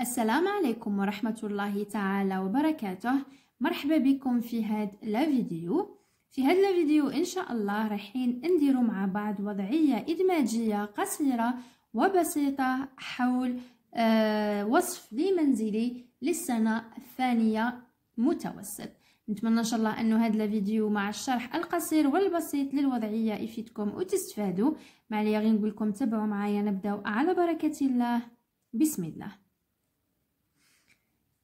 السلام عليكم ورحمة الله تعالى وبركاته مرحبا بكم في هاد الفيديو في هاد الفيديو إن شاء الله رايحين نديرو مع بعض وضعية إدماجية قصيرة وبسيطة حول آه وصف لمنزلي للسنة الثانية متوسط نتمنى ان شاء الله أن هذا الفيديو مع الشرح القصير والبسيط للوضعيه يفيدكم وتستفادوا معليا غير نقول لكم تابعوا معايا نبداو على بركه الله بسم الله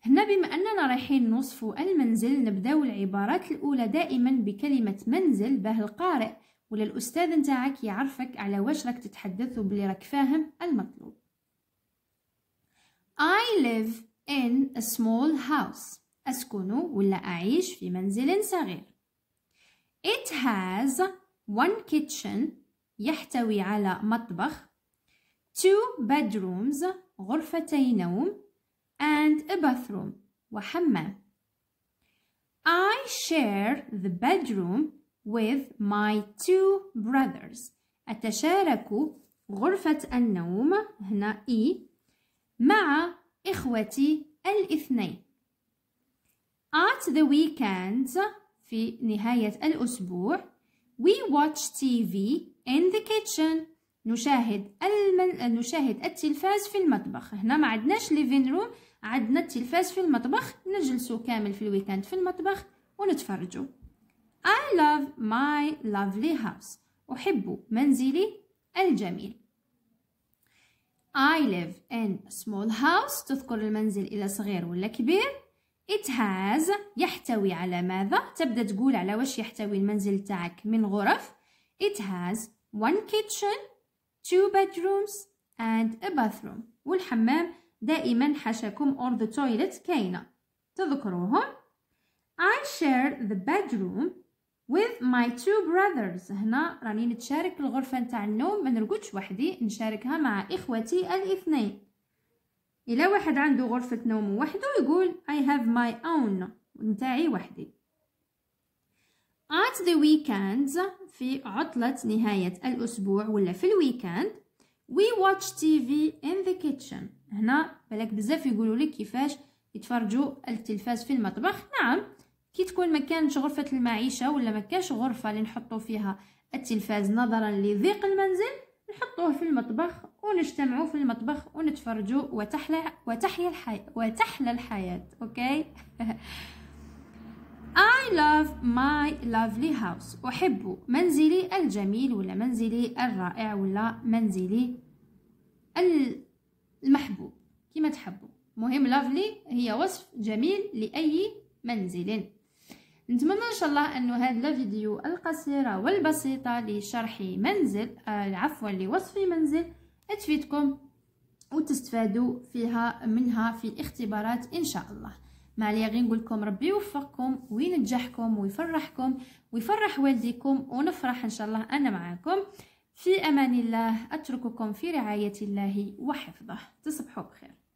هنا بما أننا رايحين نوصفوا المنزل نبداو العبارات الأولى دائما بكلمة منزل باه القارئ ولا الأستاذ نتاعك يعرفك على واش راك تتحدث وبلي راك فاهم المطلوب I live in a small house أسكن ولا أعيش في منزل صغير It has one kitchen يحتوي على مطبخ two bedrooms غرفتي نوم and a bathroom وحمام I share the bedroom with my two brothers أتشارك غرفة النوم هنا إي مع إخوتي الاثنين At the weekends في نهاية الأسبوع we watch TV in the kitchen نشاهد المن... نشاهد التلفاز في المطبخ هنا ما عندناش ليفين روم عندنا التلفاز في المطبخ نجلسوا كامل في الويكاند في المطبخ ونتفرجوا I love my lovely house أحب منزلي الجميل I live in a small house تذكر المنزل إلى صغير ولا كبير It has يحتوي على ماذا؟ تبدأ تقول على واش يحتوي المنزل تاعك من غرف It has one kitchen two bedrooms and a bathroom والحمام دائما حاشاكم or the toilet كاينة تذكروهم I share the bedroom with my two brothers هنا راني نتشارك الغرفة نتاع النوم ما نرقدش وحدي نشاركها مع إخوتي الاثنين إلا واحد عنده غرفة نوم وحده يقول I have my own نتاعي وحدي at the weekends في عطلة نهاية الأسبوع ولا في الويكند we watch TV in the kitchen هنا بالك بزاف يقولوا لك كيفاش يتفرجوا التلفاز في المطبخ نعم كي تكون ما كانش غرفة المعيشة ولا ما كانش غرفة اللي نحطوا فيها التلفاز نظرا لضيق المنزل نحطوه في المطبخ ونجتمعوا في المطبخ ونتفرجوا وتحلى وتحيا الحياة وتحلى الحياة اوكي I love my lovely house أحب منزلي الجميل ولا منزلي الرائع ولا منزلي المحبوب كما تحبوا مهم lovely هي وصف جميل لأي منزل نتمنى ان شاء الله انه هذا الفيديو القصيره والبسيطه لشرح منزل آه، عفوا لوصف منزل تفيدكم وتستفادوا فيها منها في الاختبارات ان شاء الله معليا عليا غير نقول لكم ربي يوفقكم وينجحكم ويفرحكم ويفرح والديكم ونفرح ان شاء الله انا معاكم في امان الله اترككم في رعايه الله وحفظه تصبحوا بخير